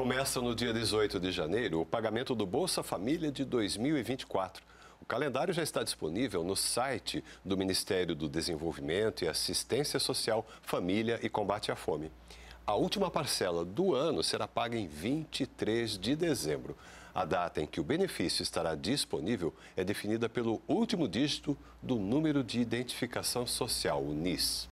Começa no dia 18 de janeiro o pagamento do Bolsa Família de 2024. O calendário já está disponível no site do Ministério do Desenvolvimento e Assistência Social, Família e Combate à Fome. A última parcela do ano será paga em 23 de dezembro. A data em que o benefício estará disponível é definida pelo último dígito do número de identificação social, o NIS.